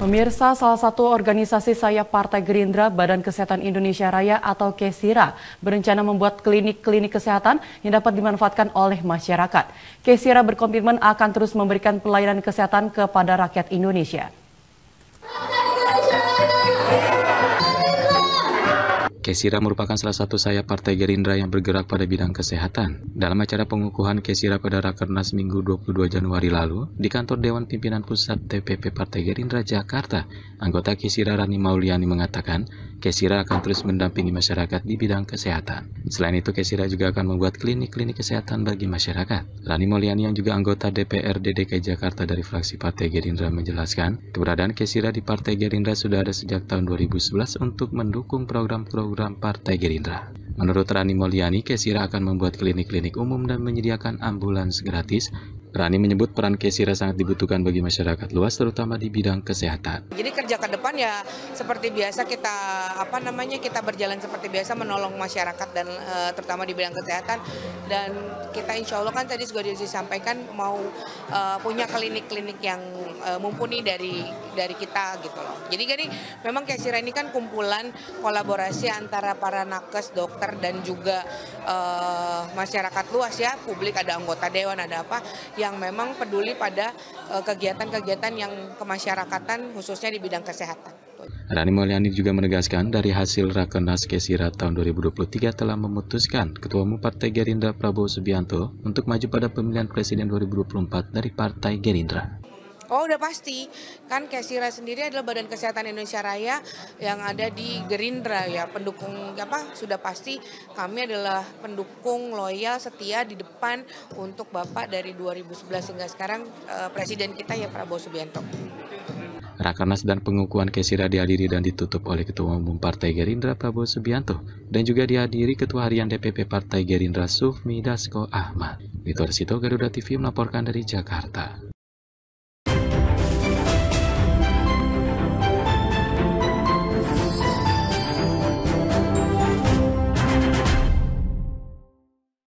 Pemirsa, salah satu organisasi sayap Partai Gerindra, Badan Kesehatan Indonesia Raya atau KESIRA, berencana membuat klinik-klinik kesehatan yang dapat dimanfaatkan oleh masyarakat. KESIRA berkomitmen akan terus memberikan pelayanan kesehatan kepada rakyat Indonesia. Kesira merupakan salah satu sayap Partai Gerindra yang bergerak pada bidang kesehatan. Dalam acara pengukuhan Kesira pada Rakernas Minggu 22 Januari lalu, di kantor Dewan Pimpinan Pusat TPP Partai Gerindra Jakarta, anggota Kesira Rani Mauliani mengatakan, Kesira akan terus mendampingi masyarakat di bidang kesehatan. Selain itu, Kesira juga akan membuat klinik-klinik kesehatan bagi masyarakat. Lani Mulyani yang juga anggota DPRD DKI Jakarta dari fraksi Partai Gerindra menjelaskan, keberadaan Kesira di Partai Gerindra sudah ada sejak tahun 2011 untuk mendukung program-program Partai Gerindra. Menurut Rani Mulyani, Kesira akan membuat klinik-klinik umum dan menyediakan ambulans gratis Rani menyebut peran Kesira sangat dibutuhkan bagi masyarakat luas terutama di bidang kesehatan. Jadi kerja ke depan ya seperti biasa kita apa namanya kita berjalan seperti biasa menolong masyarakat dan e, terutama di bidang kesehatan dan kita insya Allah kan tadi sudah disampaikan mau e, punya klinik-klinik yang e, mumpuni dari dari kita gitu loh. Jadi gini, kan memang Kesira ini kan kumpulan kolaborasi antara para nakes, dokter dan juga uh, masyarakat luas ya, publik ada anggota dewan ada apa yang memang peduli pada eh, kegiatan-kegiatan uh, yang kemasyarakatan khususnya di bidang kesehatan. Rani Mulyani juga menegaskan dari hasil Rakernas Kesira tahun 2023 telah memutuskan Ketua Umum Partai Gerindra Prabowo Subianto untuk maju pada pemilihan Presiden 2024 dari Partai Gerindra. Oh udah pasti, kan Kesira sendiri adalah Badan Kesehatan Indonesia Raya yang ada di Gerindra ya, pendukung apa sudah pasti kami adalah pendukung loyal setia di depan untuk Bapak dari 2011 hingga sekarang eh, Presiden kita ya Prabowo Subianto. Rakernas dan pengukuhan Kesira dihadiri dan ditutup oleh Ketua Umum Partai Gerindra Prabowo Subianto dan juga dihadiri Ketua Harian DPP Partai Gerindra Sufmi Dasko Ahmad. Di Sito Garuda TV melaporkan dari Jakarta.